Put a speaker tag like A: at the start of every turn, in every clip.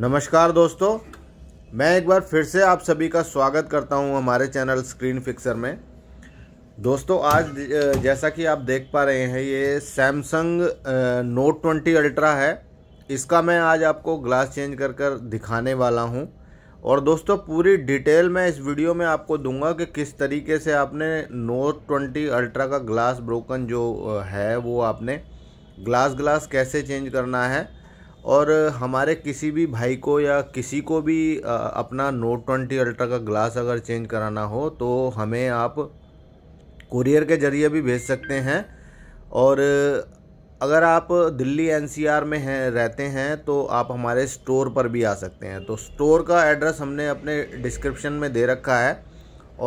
A: नमस्कार दोस्तों मैं एक बार फिर से आप सभी का स्वागत करता हूं हमारे चैनल स्क्रीन फिक्सर में दोस्तों आज जैसा कि आप देख पा रहे हैं ये सैमसंग नोट ट्वेंटी अल्ट्रा है इसका मैं आज आपको ग्लास चेंज कर कर दिखाने वाला हूं और दोस्तों पूरी डिटेल मैं इस वीडियो में आपको दूंगा कि किस तरीके से आपने नोट ट्वेंटी अल्ट्रा का ग्लास ब्रोकन जो है वो आपने ग्लास ग्लास कैसे चेंज करना है और हमारे किसी भी भाई को या किसी को भी अपना नोट ट्वेंटी अल्ट्रा का ग्लास अगर चेंज कराना हो तो हमें आप कुरियर के ज़रिए भी भेज सकते हैं और अगर आप दिल्ली एनसीआर में हैं रहते हैं तो आप हमारे स्टोर पर भी आ सकते हैं तो स्टोर का एड्रेस हमने अपने डिस्क्रिप्शन में दे रखा है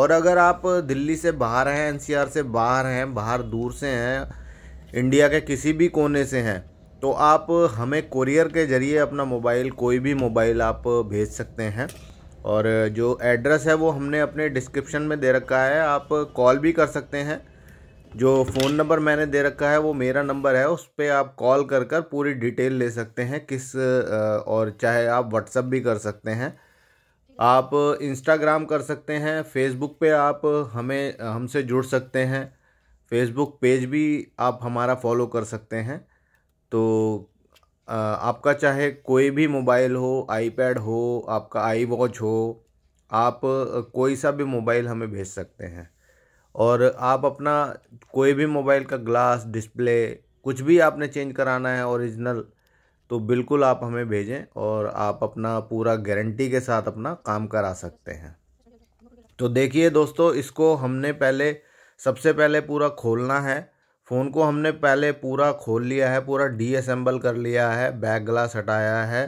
A: और अगर आप दिल्ली से बाहर हैं एनसीआर से बाहर हैं बाहर दूर से हैं इंडिया के किसी भी कोने से हैं तो आप हमें कोरियर के ज़रिए अपना मोबाइल कोई भी मोबाइल आप भेज सकते हैं और जो एड्रेस है वो हमने अपने डिस्क्रिप्शन में दे रखा है आप कॉल भी कर सकते हैं जो फ़ोन नंबर मैंने दे रखा है वो मेरा नंबर है उस पर आप कॉल कर कर पूरी डिटेल ले सकते हैं किस और चाहे आप व्हाट्सअप भी कर सकते हैं आप इंस्टाग्राम कर सकते हैं फेसबुक पे आप हमें हमसे जुड़ सकते हैं फेसबुक पेज भी आप हमारा फॉलो कर सकते हैं तो आपका चाहे कोई भी मोबाइल हो आईपैड हो आपका आई वॉच हो आप कोई सा भी मोबाइल हमें भेज सकते हैं और आप अपना कोई भी मोबाइल का ग्लास डिस्प्ले कुछ भी आपने चेंज कराना है ओरिजिनल तो बिल्कुल आप हमें भेजें और आप अपना पूरा गारंटी के साथ अपना काम करा सकते हैं तो देखिए दोस्तों इसको हमने पहले सबसे पहले पूरा खोलना है फ़ोन को हमने पहले पूरा खोल लिया है पूरा असम्बल कर लिया है बैक ग्लास हटाया है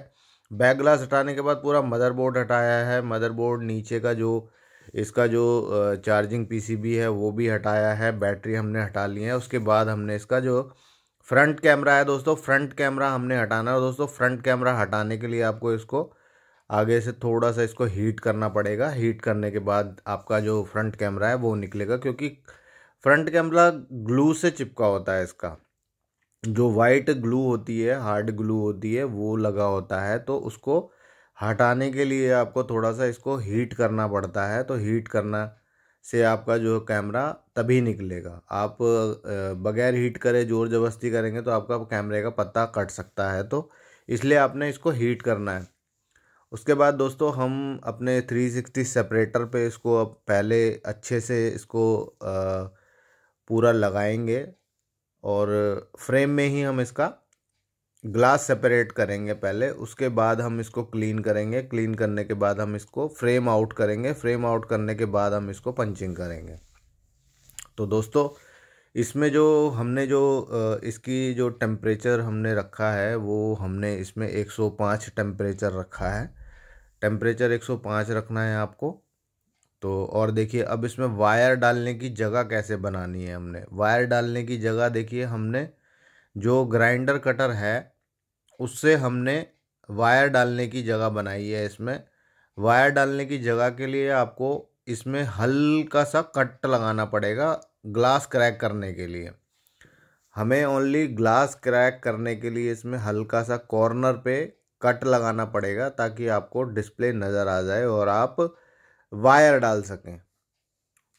A: बैक ग्लास हटाने के बाद पूरा मदरबोर्ड हटाया है मदरबोर्ड नीचे का जो इसका जो चार्जिंग पीसीबी है वो भी हटाया है बैटरी हमने हटा ली है उसके बाद हमने इसका जो फ्रंट कैमरा है दोस्तों फ्रंट कैमरा हमने हटाना है दोस्तों फ्रंट कैमरा हटाने के लिए आपको इसको आगे से थोड़ा सा इसको हीट करना पड़ेगा हीट करने के बाद आपका जो फ्रंट कैमरा है वो निकलेगा क्योंकि फ्रंट कैमरा ग्लू से चिपका होता है इसका जो वाइट ग्लू होती है हार्ड ग्लू होती है वो लगा होता है तो उसको हटाने के लिए आपको थोड़ा सा इसको हीट करना पड़ता है तो हीट करना से आपका जो कैमरा तभी निकलेगा आप बगैर हीट करे ज़ोर ज़बरदस्ती करेंगे तो आपका कैमरे का पत्ता कट सकता है तो इसलिए आपने इसको हीट करना है उसके बाद दोस्तों हम अपने 360 सेपरेटर पे इसको अब पहले अच्छे से इसको आ, पूरा लगाएंगे और फ्रेम में ही हम इसका ग्लास सेपरेट करेंगे पहले उसके बाद हम इसको क्लीन करेंगे क्लीन करने के बाद हम इसको फ्रेम आउट करेंगे फ्रेम आउट करने के बाद हम इसको पंचिंग करेंगे तो दोस्तों इसमें जो हमने जो इसकी जो टेम्परेचर हमने रखा है वो हमने इसमें 105 टेम्परेचर रखा है टेम्परेचर 105 रखना है आपको तो और देखिए अब इसमें वायर डालने की जगह कैसे बनानी है हमने वायर डालने की जगह देखिए हमने जो ग्राइंडर कटर है उससे हमने वायर डालने की जगह बनाई है इसमें वायर डालने की जगह के लिए आपको इसमें हल्का सा कट लगाना पड़ेगा ग्लास क्रैक करने के लिए हमें ओनली ग्लास क्रैक करने के लिए इसमें हल्का सा कॉर्नर पे कट लगाना पड़ेगा ताकि आपको डिस्प्ले नज़र आ जाए और आप वायर डाल सकें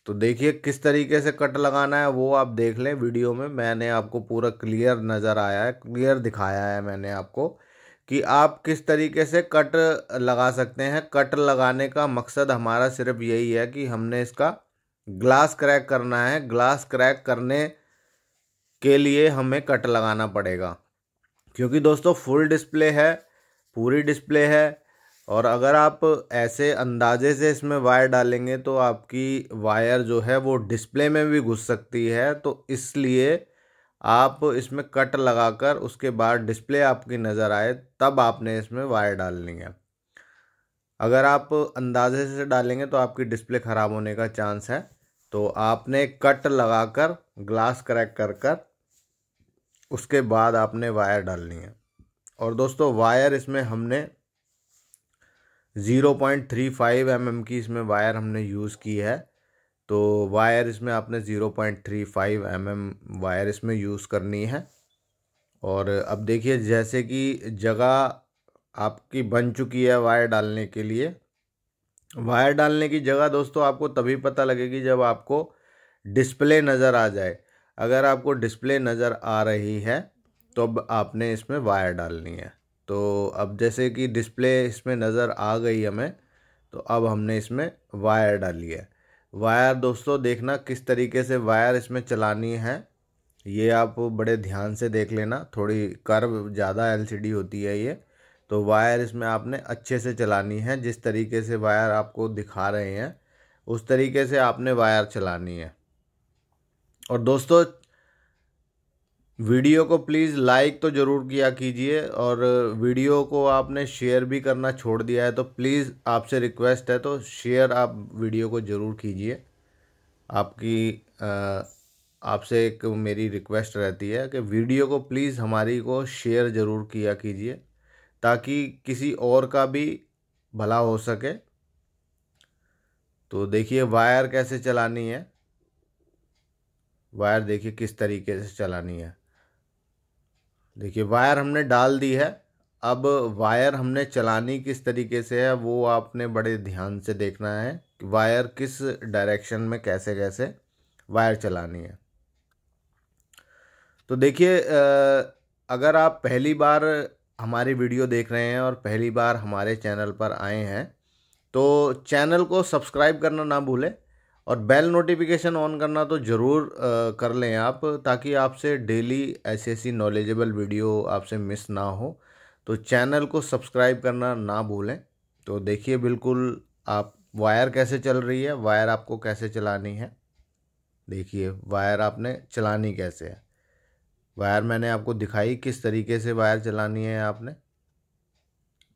A: तो देखिए किस तरीके से कट लगाना है वो आप देख लें वीडियो में मैंने आपको पूरा क्लियर नज़र आया है क्लियर दिखाया है मैंने आपको कि आप किस तरीके से कट लगा सकते हैं कट लगाने का मकसद हमारा सिर्फ यही है कि हमने इसका ग्लास क्रैक करना है ग्लास क्रैक करने के लिए हमें कट लगाना पड़ेगा क्योंकि दोस्तों फुल डिस्प्ले है पूरी डिस्प्ले है और अगर आप ऐसे अंदाजे से इसमें वायर डालेंगे तो आपकी वायर जो है वो डिस्प्ले में भी घुस सकती है तो इसलिए आप इसमें कट लगाकर उसके बाद डिस्प्ले आपकी नज़र आए तब आपने इसमें वायर डालनी है अगर आप अंदाजे से डालेंगे तो आपकी डिस्प्ले ख़राब होने का चांस है तो आपने कट लगाकर ग्लास क्रैक कर कर उसके बाद आपने वायर डालनी है और दोस्तों वायर इसमें हमने zero point three five M M की इसमें वायर हमने यूज़ की है तो वायर इसमें आपने zero point three five M M wire इसमें यूज़ करनी है और अब देखिए जैसे कि जगह आपकी बन चुकी है वायर डालने के लिए वायर डालने की जगह दोस्तों आपको तभी पता लगेगी जब आपको डिस्प्ले नज़र आ जाए अगर आपको डिस्प्ले नज़र आ रही है तो अब आपने इसमें वायर डालनी है तो अब जैसे कि डिस्प्ले इसमें नज़र आ गई हमें तो अब हमने इसमें वायर डाली है वायर दोस्तों देखना किस तरीके से वायर इसमें चलानी है ये आप बड़े ध्यान से देख लेना थोड़ी कर्व ज़्यादा एलसीडी होती है ये तो वायर इसमें आपने अच्छे से चलानी है जिस तरीके से वायर आपको दिखा रहे हैं उस तरीके से आपने वायर चलानी है और दोस्तों वीडियो को प्लीज़ लाइक तो ज़रूर किया कीजिए और वीडियो को आपने शेयर भी करना छोड़ दिया है तो प्लीज़ आपसे रिक्वेस्ट है तो शेयर आप वीडियो को ज़रूर कीजिए आपकी आपसे एक मेरी रिक्वेस्ट रहती है कि वीडियो को प्लीज़ हमारी को शेयर ज़रूर किया कीजिए ताकि किसी और का भी भला हो सके तो देखिए वायर कैसे चलानी है वायर देखिए किस तरीके से चलानी है देखिए वायर हमने डाल दी है अब वायर हमने चलानी किस तरीके से है वो आपने बड़े ध्यान से देखना है कि वायर किस डायरेक्शन में कैसे कैसे वायर चलानी है तो देखिए अगर आप पहली बार हमारी वीडियो देख रहे हैं और पहली बार हमारे चैनल पर आए हैं तो चैनल को सब्सक्राइब करना ना भूलें और बेल नोटिफिकेशन ऑन करना तो ज़रूर कर लें आप ताकि आपसे डेली ऐसी ऐसी नॉलेजेबल वीडियो आपसे मिस ना हो तो चैनल को सब्सक्राइब करना ना भूलें तो देखिए बिल्कुल आप वायर कैसे चल रही है वायर आपको कैसे चलानी है देखिए वायर आपने चलानी कैसे है वायर मैंने आपको दिखाई किस तरीके से वायर चलानी है आपने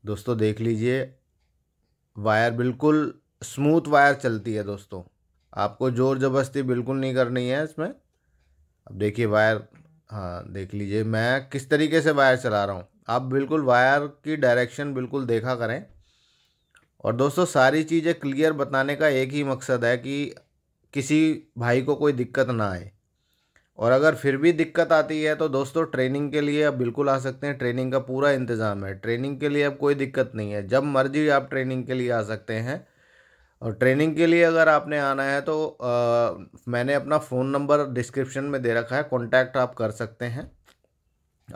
A: दोस्तों देख लीजिए वायर बिल्कुल स्मूथ वायर चलती है दोस्तों आपको ज़ोर ज़बरदस्ती बिल्कुल नहीं करनी है इसमें अब देखिए वायर हाँ देख लीजिए मैं किस तरीके से वायर चला रहा हूँ आप बिल्कुल वायर की डायरेक्शन बिल्कुल देखा करें और दोस्तों सारी चीज़ें क्लियर बताने का एक ही मकसद है कि किसी भाई को कोई दिक्कत ना आए और अगर फिर भी दिक्कत आती है तो दोस्तों ट्रेनिंग के लिए आप बिल्कुल आ सकते हैं ट्रेनिंग का पूरा इंतज़ाम है ट्रेनिंग के लिए अब कोई दिक्कत नहीं है जब मर्जी आप ट्रेनिंग के लिए आ सकते हैं और ट्रेनिंग के लिए अगर आपने आना है तो आ, मैंने अपना फ़ोन नंबर डिस्क्रिप्शन में दे रखा है कॉन्टैक्ट आप कर सकते हैं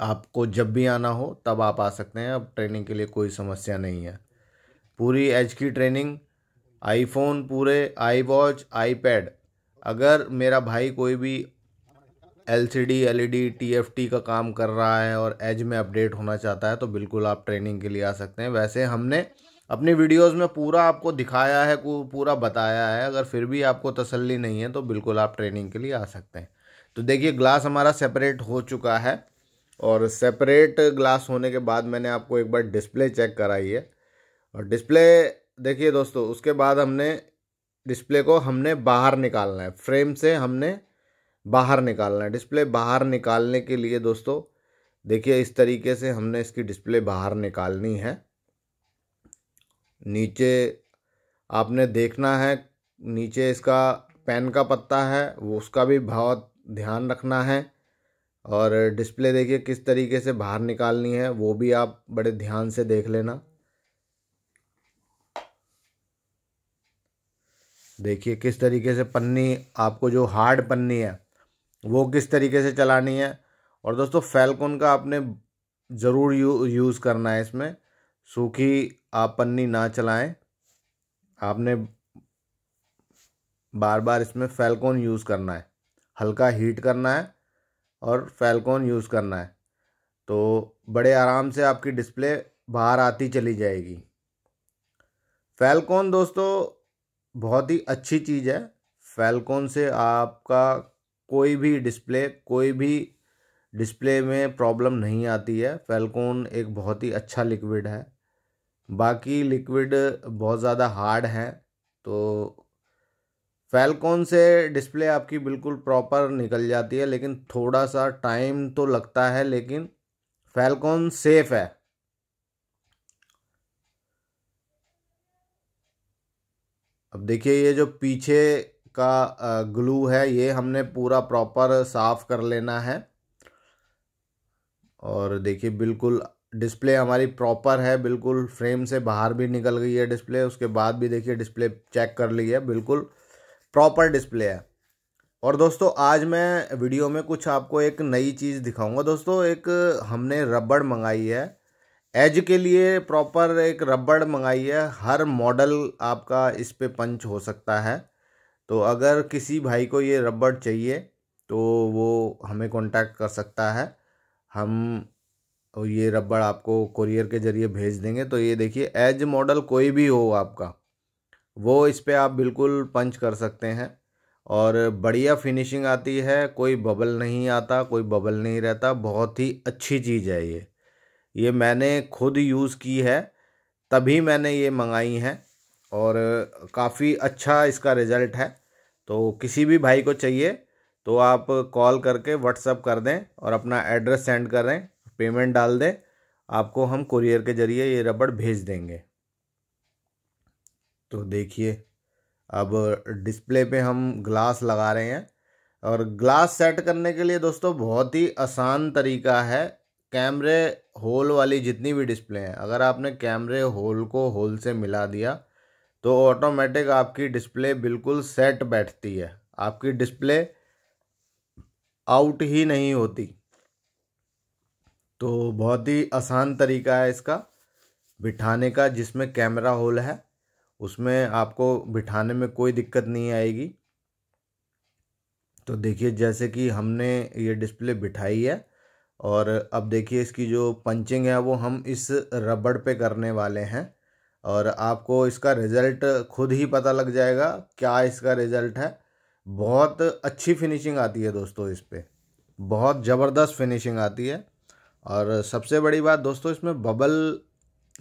A: आपको जब भी आना हो तब आप आ सकते हैं अब ट्रेनिंग के लिए कोई समस्या नहीं है पूरी एज की ट्रेनिंग आईफोन पूरे आई वॉच आईपैड अगर मेरा भाई कोई भी L C D L E D T F T का काम कर रहा है और एज में अपडेट होना चाहता है तो बिल्कुल आप ट्रेनिंग के लिए आ सकते हैं वैसे हमने अपनी वीडियोस में पूरा आपको दिखाया है पूरा बताया है अगर फिर भी आपको तसल्ली नहीं है तो बिल्कुल आप ट्रेनिंग के लिए आ सकते हैं तो देखिए ग्लास हमारा सेपरेट हो चुका है और सेपरेट ग्लास होने के बाद मैंने आपको एक बार डिस्प्ले चेक कराई है और डिस्प्ले देखिए दोस्तों उसके बाद हमने डिस्प्ले को हमने बाहर निकालना है फ्रेम से हमने बाहर निकालना है डिस्प्ले बाहर निकालने के लिए दोस्तों देखिए इस तरीके से हमने इसकी डिस्प्ले बाहर निकालनी है नीचे आपने देखना है नीचे इसका पेन का पत्ता है वो उसका भी बहुत ध्यान रखना है और डिस्प्ले देखिए किस तरीके से बाहर निकालनी है वो भी आप बड़े ध्यान से देख लेना देखिए किस तरीके से पन्नी आपको जो हार्ड पन्नी है वो किस तरीके से चलानी है और दोस्तों फैलकोन का आपने ज़रूर यू यूज़ करना है इसमें सूखी आप पन्नी ना चलाएं आपने बार बार इसमें फैलकॉन यूज़ करना है हल्का हीट करना है और फैलकॉन यूज़ करना है तो बड़े आराम से आपकी डिस्प्ले बाहर आती चली जाएगी फैलकॉन दोस्तों बहुत ही अच्छी चीज़ है फैलकॉन से आपका कोई भी डिस्प्ले कोई भी डिस्प्ले में प्रॉब्लम नहीं आती है फैलकॉन एक बहुत ही अच्छा लिक्विड है बाकी लिक्विड बहुत ज़्यादा हार्ड हैं तो फैलकॉन से डिस्प्ले आपकी बिल्कुल प्रॉपर निकल जाती है लेकिन थोड़ा सा टाइम तो लगता है लेकिन फैलकॉन सेफ है अब देखिए ये जो पीछे का ग्लू है ये हमने पूरा प्रॉपर साफ कर लेना है और देखिए बिल्कुल डिस्प्ले हमारी प्रॉपर है बिल्कुल फ्रेम से बाहर भी निकल गई है डिस्प्ले उसके बाद भी देखिए डिस्प्ले चेक कर ली है बिल्कुल प्रॉपर डिस्प्ले है और दोस्तों आज मैं वीडियो में कुछ आपको एक नई चीज़ दिखाऊंगा दोस्तों एक हमने रबड़ मंगाई है एज के लिए प्रॉपर एक रबड़ मंगाई है हर मॉडल आपका इस पर पंच हो सकता है तो अगर किसी भाई को ये रबड़ चाहिए तो वो हमें कॉन्टैक्ट कर सकता है हम और ये रबड़ आपको कुरियर के ज़रिए भेज देंगे तो ये देखिए एज मॉडल कोई भी हो आपका वो इस पर आप बिल्कुल पंच कर सकते हैं और बढ़िया फिनिशिंग आती है कोई बबल नहीं आता कोई बबल नहीं रहता बहुत ही अच्छी चीज़ है ये ये मैंने खुद यूज़ की है तभी मैंने ये मंगाई हैं और काफ़ी अच्छा इसका रिज़ल्ट है तो किसी भी भाई को चाहिए तो आप कॉल करके व्हाट्सअप कर दें और अपना एड्रेस सेंड करें पेमेंट डाल दे आपको हम कुरियर के ज़रिए ये रबड़ भेज देंगे तो देखिए अब डिस्प्ले पे हम ग्लास लगा रहे हैं और ग्लास सेट करने के लिए दोस्तों बहुत ही आसान तरीका है कैमरे होल वाली जितनी भी डिस्प्ले हैं अगर आपने कैमरे होल को होल से मिला दिया तो ऑटोमेटिक आपकी डिस्प्ले बिल्कुल सेट बैठती है आपकी डिस्प्ले आउट ही नहीं होती तो बहुत ही आसान तरीका है इसका बिठाने का जिसमें कैमरा होल है उसमें आपको बिठाने में कोई दिक्कत नहीं आएगी तो देखिए जैसे कि हमने ये डिस्प्ले बिठाई है और अब देखिए इसकी जो पंचिंग है वो हम इस रबड़ पे करने वाले हैं और आपको इसका रिज़ल्ट खुद ही पता लग जाएगा क्या इसका रिज़ल्ट है बहुत अच्छी फिनिशिंग आती है दोस्तों इस पर बहुत ज़बरदस्त फिनिशिंग आती है और सबसे बड़ी बात दोस्तों इसमें बबल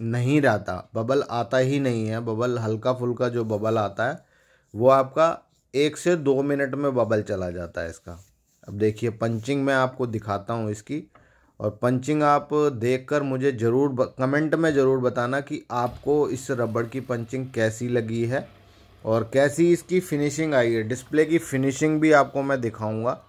A: नहीं रहता बबल आता ही नहीं है बबल हल्का फुल्का जो बबल आता है वो आपका एक से दो मिनट में बबल चला जाता है इसका अब देखिए पंचिंग मैं आपको दिखाता हूँ इसकी और पंचिंग आप देखकर मुझे ज़रूर कमेंट में ज़रूर बताना कि आपको इस रबड़ की पंचिंग कैसी लगी है और कैसी इसकी फिनिशिंग आई है डिस्प्ले की फिनिशिंग भी आपको मैं दिखाऊंगा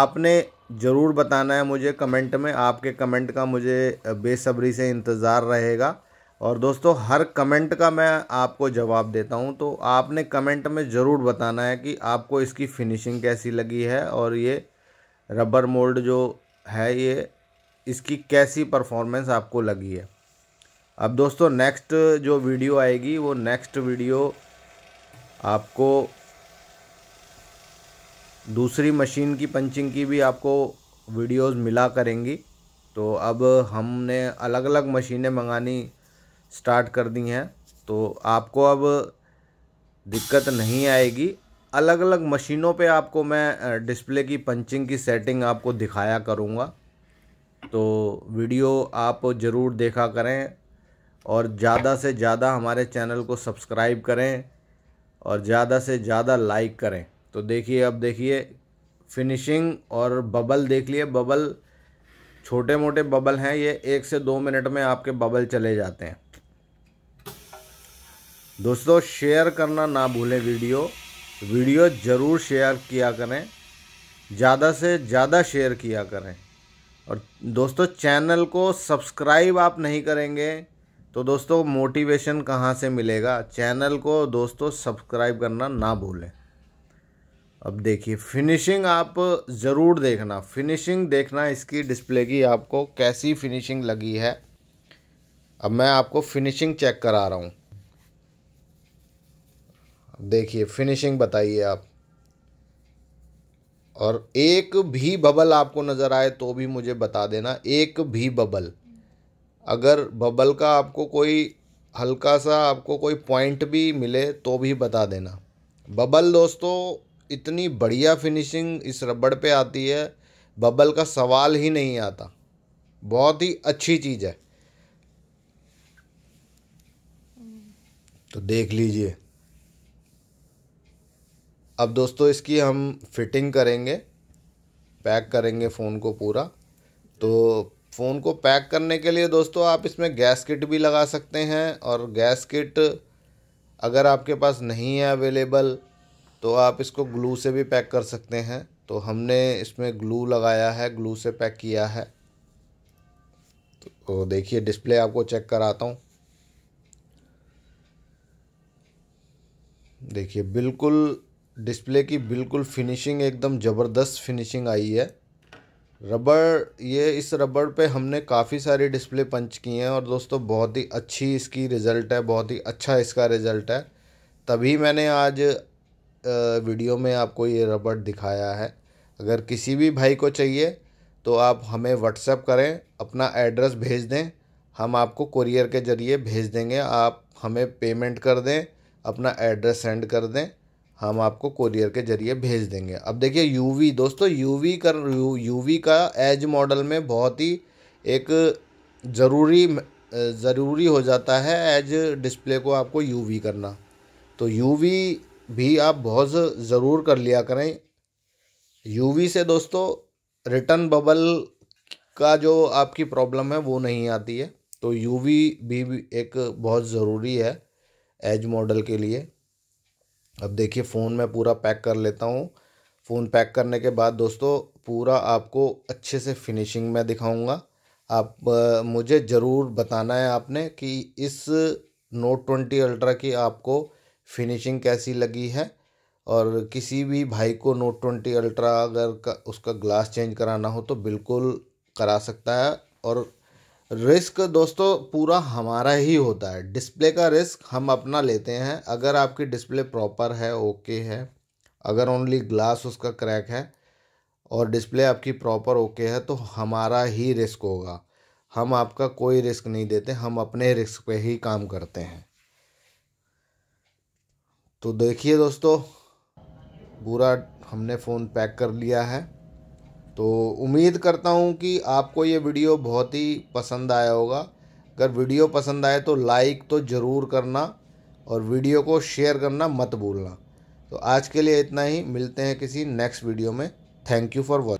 A: आपने ज़रूर बताना है मुझे कमेंट में आपके कमेंट का मुझे बेसब्री से इंतज़ार रहेगा और दोस्तों हर कमेंट का मैं आपको जवाब देता हूं तो आपने कमेंट में ज़रूर बताना है कि आपको इसकी फिनिशिंग कैसी लगी है और ये रबर मोल्ड जो है ये इसकी कैसी परफॉर्मेंस आपको लगी है अब दोस्तों नेक्स्ट जो वीडियो आएगी वो नेक्स्ट वीडियो आपको दूसरी मशीन की पंचिंग की भी आपको वीडियोस मिला करेंगी तो अब हमने अलग अलग मशीनें मंगानी स्टार्ट कर दी हैं तो आपको अब दिक्कत नहीं आएगी अलग अलग मशीनों पे आपको मैं डिस्प्ले की पंचिंग की सेटिंग आपको दिखाया करूँगा तो वीडियो आप ज़रूर देखा करें और ज़्यादा से ज़्यादा हमारे चैनल को सब्सक्राइब करें और ज़्यादा से ज़्यादा लाइक करें तो देखिए अब देखिए फिनिशिंग और बबल देख लिए बबल छोटे मोटे बबल हैं ये एक से दो मिनट में आपके बबल चले जाते हैं दोस्तों शेयर करना ना भूलें वीडियो वीडियो ज़रूर शेयर किया करें ज़्यादा से ज़्यादा शेयर किया करें और दोस्तों चैनल को सब्सक्राइब आप नहीं करेंगे तो दोस्तों मोटिवेशन कहाँ से मिलेगा चैनल को दोस्तों सब्सक्राइब करना ना भूलें अब देखिए फिनिशिंग आप ज़रूर देखना फिनिशिंग देखना इसकी डिस्प्ले की आपको कैसी फिनिशिंग लगी है अब मैं आपको फिनिशिंग चेक करा रहा हूँ देखिए फिनिशिंग बताइए आप और एक भी बबल आपको नज़र आए तो भी मुझे बता देना एक भी बबल अगर बबल का आपको कोई हल्का सा आपको कोई पॉइंट भी मिले तो भी बता देना बबल दोस्तों इतनी बढ़िया फिनिशिंग इस रबड़ पे आती है बबल का सवाल ही नहीं आता बहुत ही अच्छी चीज़ है तो देख लीजिए अब दोस्तों इसकी हम फिटिंग करेंगे पैक करेंगे फ़ोन को पूरा तो फ़ोन को पैक करने के लिए दोस्तों आप इसमें गैस किट भी लगा सकते हैं और गैस किट अगर आपके पास नहीं है अवेलेबल तो आप इसको ग्लू से भी पैक कर सकते हैं तो हमने इसमें ग्लू लगाया है ग्लू से पैक किया है तो देखिए डिस्प्ले आपको चेक कराता हूँ देखिए बिल्कुल डिस्प्ले की बिल्कुल फिनिशिंग एकदम ज़बरदस्त फिनिशिंग आई है रबड़ ये इस रबड़ पे हमने काफ़ी सारी डिस्प्ले पंच की हैं और दोस्तों बहुत ही अच्छी इसकी रिज़ल्ट है बहुत ही अच्छा इसका रिज़ल्ट है तभी मैंने आज वीडियो में आपको ये रबड़ दिखाया है अगर किसी भी भाई को चाहिए तो आप हमें व्हाट्सअप करें अपना एड्रेस भेज दें हम आपको कुरियर के ज़रिए भेज देंगे आप हमें पेमेंट कर दें अपना एड्रेस सेंड कर दें हम आपको कुरियर के ज़रिए भेज देंगे अब देखिए यूवी दोस्तों यूवी कर यू यूवी का एज मॉडल में बहुत ही एक ज़रूरी ज़रूरी हो जाता है एज डिस्प्ले को आपको यूवी करना तो यूवी भी आप बहुत ज़रूर कर लिया करें यूवी से दोस्तों रिटर्न बबल का जो आपकी प्रॉब्लम है वो नहीं आती है तो यूवी भी एक बहुत ज़रूरी है एज मॉडल के लिए अब देखिए फ़ोन में पूरा पैक कर लेता हूँ फ़ोन पैक करने के बाद दोस्तों पूरा आपको अच्छे से फिनिशिंग में दिखाऊंगा आप मुझे ज़रूर बताना है आपने कि इस नोट ट्वेंटी अल्ट्रा की आपको फिनिशिंग कैसी लगी है और किसी भी भाई को नोट ट्वेंटी अल्ट्रा अगर का उसका ग्लास चेंज कराना हो तो बिल्कुल करा सकता है और रिस्क दोस्तों पूरा हमारा ही होता है डिस्प्ले का रिस्क हम अपना लेते हैं अगर आपकी डिस्प्ले प्रॉपर है ओके है अगर ओनली ग्लास उसका क्रैक है और डिस्प्ले आपकी प्रॉपर ओके है तो हमारा ही रिस्क होगा हम आपका कोई रिस्क नहीं देते हम अपने रिस्क पे ही काम करते हैं तो देखिए दोस्तों पूरा हमने फ़ोन पैक कर लिया है तो उम्मीद करता हूँ कि आपको ये वीडियो बहुत ही पसंद आया होगा अगर वीडियो पसंद आए तो लाइक तो ज़रूर करना और वीडियो को शेयर करना मत भूलना तो आज के लिए इतना ही मिलते हैं किसी नेक्स्ट वीडियो में थैंक यू फॉर वॉचिंग